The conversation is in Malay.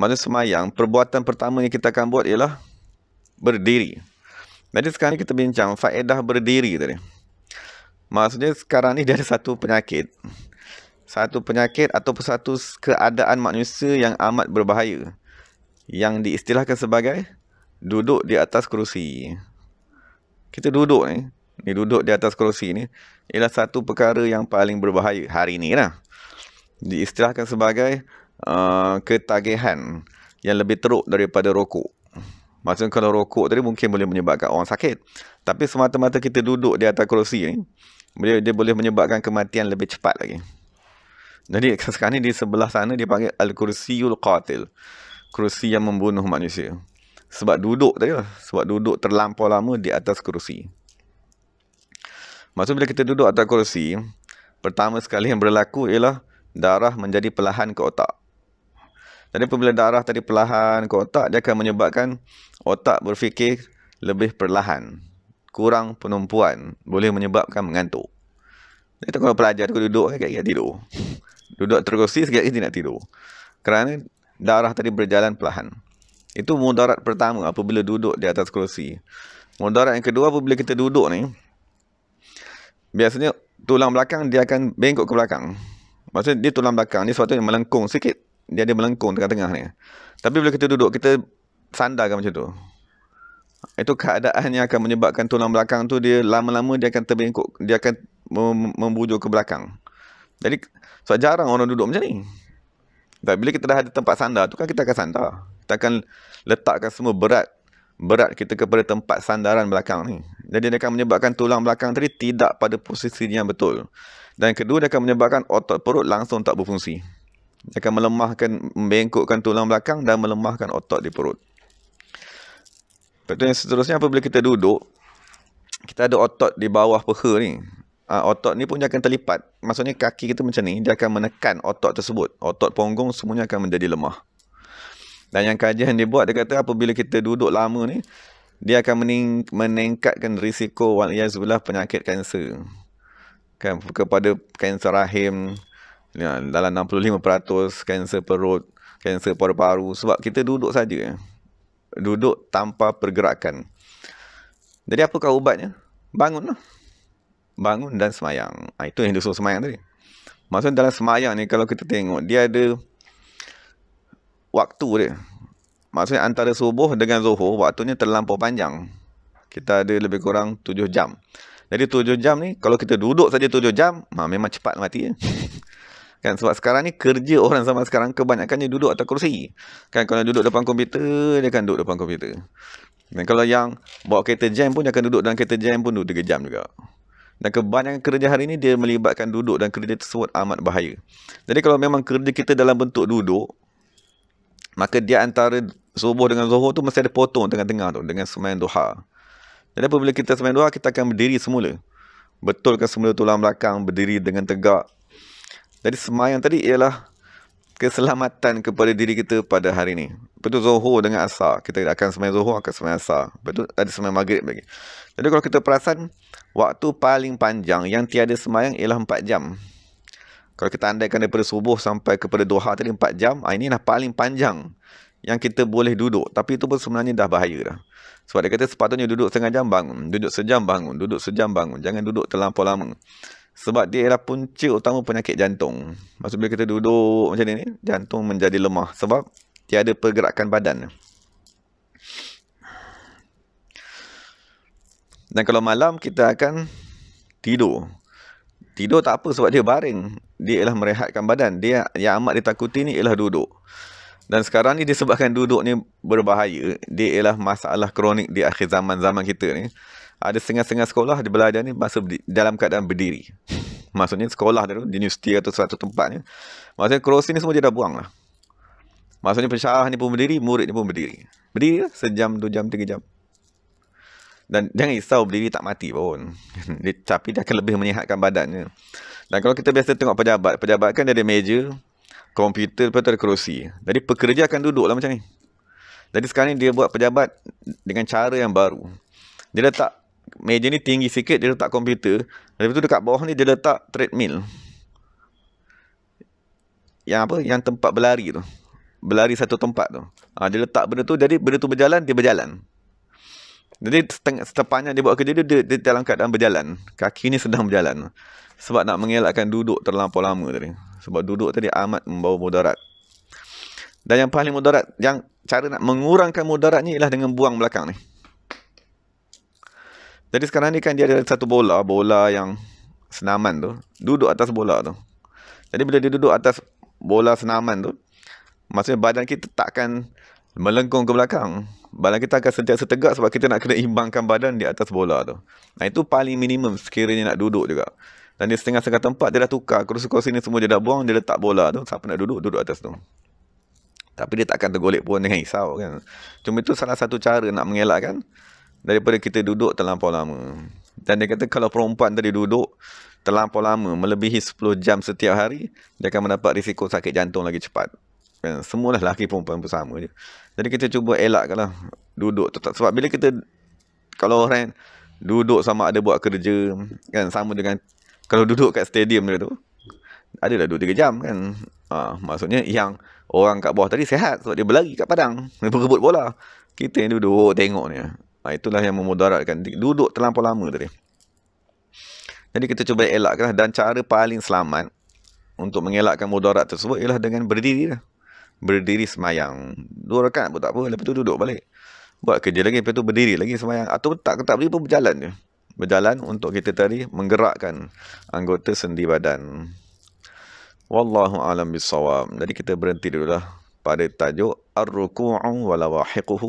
Masa semayang, perbuatan pertama yang kita akan buat ialah berdiri. Jadi sekarang kita bincang faedah berdiri tadi. Maksudnya sekarang ni dia ada satu penyakit. Satu penyakit atau satu keadaan manusia yang amat berbahaya. Yang diistilahkan sebagai duduk di atas kerusi. Kita duduk ni, ni duduk di atas kerusi ni, ialah satu perkara yang paling berbahaya hari ni lah. Diistilahkan sebagai Uh, ketagihan yang lebih teruk daripada rokok. Maksudnya kalau rokok tadi mungkin boleh menyebabkan orang sakit. Tapi semata-mata kita duduk di atas kerusi ni, dia, dia boleh menyebabkan kematian lebih cepat lagi. Jadi sekarang ni di sebelah sana dia panggil Al-Kursiul Qatil. Kerusi yang membunuh manusia. Sebab duduk tadi lah. Sebab duduk terlampau lama di atas kerusi. Maksudnya bila kita duduk atas kerusi, pertama sekali yang berlaku ialah darah menjadi pelahan ke otak. Jadi apabila darah tadi perlahan ke otak, dia akan menyebabkan otak berfikir lebih perlahan. Kurang penumpuan. Boleh menyebabkan mengantuk. Jadi kalau pelajar aku duduk, kan kaya tidur. Duduk terkosis, dia lagi nak tidur. Kerana darah tadi berjalan perlahan. Itu mudarat pertama apabila duduk di atas kerusi. Mudarat yang kedua apabila kita duduk ni, biasanya tulang belakang dia akan bengkok ke belakang. Maksudnya dia tulang belakang ni sesuatu yang melengkung sikit dia ada melengkung tengah-tengah ni. Tapi bila kita duduk, kita sandarkan macam tu. Itu keadaan yang akan menyebabkan tulang belakang tu dia lama-lama dia akan terbengkok, dia akan membujur ke belakang. Jadi sebab so jarang orang duduk macam ni. Tapi bila kita dah ada tempat sandar tu kan kita akan sandar. Kita akan letakkan semua berat berat kita kepada tempat sandaran belakang ni. Jadi dia akan menyebabkan tulang belakang tadi tidak pada posisi yang betul. Dan kedua dia akan menyebabkan otot perut langsung tak berfungsi. Dia akan melemahkan, membengkokkan tulang belakang dan melemahkan otot di perut. Lepas yang seterusnya apabila kita duduk, kita ada otot di bawah peha ni. Uh, otot ni pun dia akan terlipat. Maksudnya kaki kita macam ni, dia akan menekan otot tersebut. Otot punggung semuanya akan menjadi lemah. Dan yang kajian dia buat, dia kata apabila kita duduk lama ni, dia akan mening- meningkatkan risiko walaupun sebelah penyakit kanser. Kan, kepada kanser rahim, Ya, dalam 65% kanser perut, kanser paru-paru sebab kita duduk saja. Duduk tanpa pergerakan. Jadi apakah ubatnya? Bangunlah. Bangun dan semayang. Ha, itu yang disuruh semayang tadi. Maksudnya dalam semayang ni kalau kita tengok dia ada waktu dia. Maksudnya antara subuh dengan zuhur waktunya terlampau panjang. Kita ada lebih kurang tujuh jam. Jadi tujuh jam ni kalau kita duduk saja tujuh jam, ha, memang cepat mati ya. Kan sebab sekarang ni kerja orang zaman sekarang kebanyakannya duduk atas kerusi. Kan kalau duduk depan komputer dia akan duduk depan komputer. Dan kalau yang bawa kereta jam pun dia akan duduk dalam kereta jam pun duduk 3 jam juga. Dan kebanyakan kerja hari ini dia melibatkan duduk dan kerja tersebut amat bahaya. Jadi kalau memang kerja kita dalam bentuk duduk, maka dia antara subuh dengan zuhur tu mesti ada potong tengah-tengah tu dengan semayan duha. Jadi apabila kita semayan duha, kita akan berdiri semula. Betulkan semula tulang belakang, berdiri dengan tegak, jadi semayang tadi ialah keselamatan kepada diri kita pada hari ini. Lepas tu zuhur dengan asar. Kita akan semayang zuhur, akan semayang asar. Lepas tu ada semayang maghrib lagi. Jadi kalau kita perasan, waktu paling panjang yang tiada semayang ialah 4 jam. Kalau kita andaikan daripada subuh sampai kepada duha tadi 4 jam, ah, inilah paling panjang yang kita boleh duduk. Tapi itu pun sebenarnya dah bahaya dah. Sebab dia kata sepatutnya duduk setengah jam bangun. Duduk sejam bangun. Duduk sejam bangun. Jangan duduk terlampau lama sebab dia ialah punca utama penyakit jantung. Maksud bila kita duduk macam ni, jantung menjadi lemah sebab tiada pergerakan badan. Dan kalau malam kita akan tidur. Tidur tak apa sebab dia baring. Dia ialah merehatkan badan. Dia yang amat ditakuti ni ialah duduk. Dan sekarang ni disebabkan duduk ni berbahaya. Dia ialah masalah kronik di akhir zaman-zaman kita ni. Ada setengah-setengah sekolah di belajar ni masa dalam keadaan berdiri. Maksudnya sekolah dia tu, di universiti atau suatu tempat ni. Maksudnya kerusi ni semua dia dah buang lah. Maksudnya pensyarah ni pun berdiri, murid ni pun berdiri. Berdiri lah sejam, dua jam, tiga jam. Dan jangan risau berdiri tak mati pun. tapi dia akan lebih menyehatkan badannya. Dan kalau kita biasa tengok pejabat, pejabat kan dia ada meja, komputer, lepas tu ada kerusi. Jadi pekerja akan duduk lah macam ni. Jadi sekarang ni dia buat pejabat dengan cara yang baru. Dia letak meja ni tinggi sikit dia letak komputer. Lepas tu dekat bawah ni dia letak treadmill. Yang apa? Yang tempat berlari tu. Berlari satu tempat tu. Ha, dia letak benda tu jadi benda tu berjalan dia berjalan. Jadi setepanya dia buat kerja dia, dia, dia dalam keadaan berjalan. Kaki ni sedang berjalan. Sebab nak mengelakkan duduk terlampau lama tadi. Sebab duduk tadi amat membawa mudarat. Dan yang paling mudarat, yang cara nak mengurangkan mudarat ni ialah dengan buang belakang ni. Jadi sekarang ni kan dia ada satu bola, bola yang senaman tu, duduk atas bola tu. Jadi bila dia duduk atas bola senaman tu, maksudnya badan kita takkan melengkung ke belakang. Badan kita akan sentiasa tegak sebab kita nak kena imbangkan badan di atas bola tu. Nah itu paling minimum sekiranya nak duduk juga. Dan di setengah setengah tempat dia dah tukar kerusi-kerusi ni semua dia dah buang, dia letak bola tu. Siapa nak duduk, duduk atas tu. Tapi dia takkan tergolek pun dengan risau kan. Cuma itu salah satu cara nak mengelakkan daripada kita duduk terlampau lama. Dan dia kata kalau perempuan tadi duduk terlampau lama, melebihi 10 jam setiap hari, dia akan mendapat risiko sakit jantung lagi cepat. Kan? Semua lah lelaki perempuan pun sama je. Jadi kita cuba elakkanlah duduk tetap. Sebab bila kita, kalau orang duduk sama ada buat kerja, kan sama dengan kalau duduk kat stadium dia tu, adalah 2-3 jam kan. Ha, maksudnya yang orang kat bawah tadi sehat sebab dia berlari kat padang, dia berebut bola. Kita yang duduk tengok ni. Ha, itulah yang memudaratkan. Duduk terlampau lama tadi. Jadi kita cuba elaklah dan cara paling selamat untuk mengelakkan mudarat tersebut ialah dengan berdiri lah. Berdiri semayang. Dua rakan pun tak apa. Lepas tu duduk balik. Buat kerja lagi. Lepas tu berdiri lagi semayang. Atau tak ketak berdiri pun berjalan je. Berjalan untuk kita tadi menggerakkan anggota sendi badan. Wallahu alam bisawab. Jadi kita berhenti dulu lah pada tajuk Ar-Ruku'u Ar-Ruku'u walawahiquhu.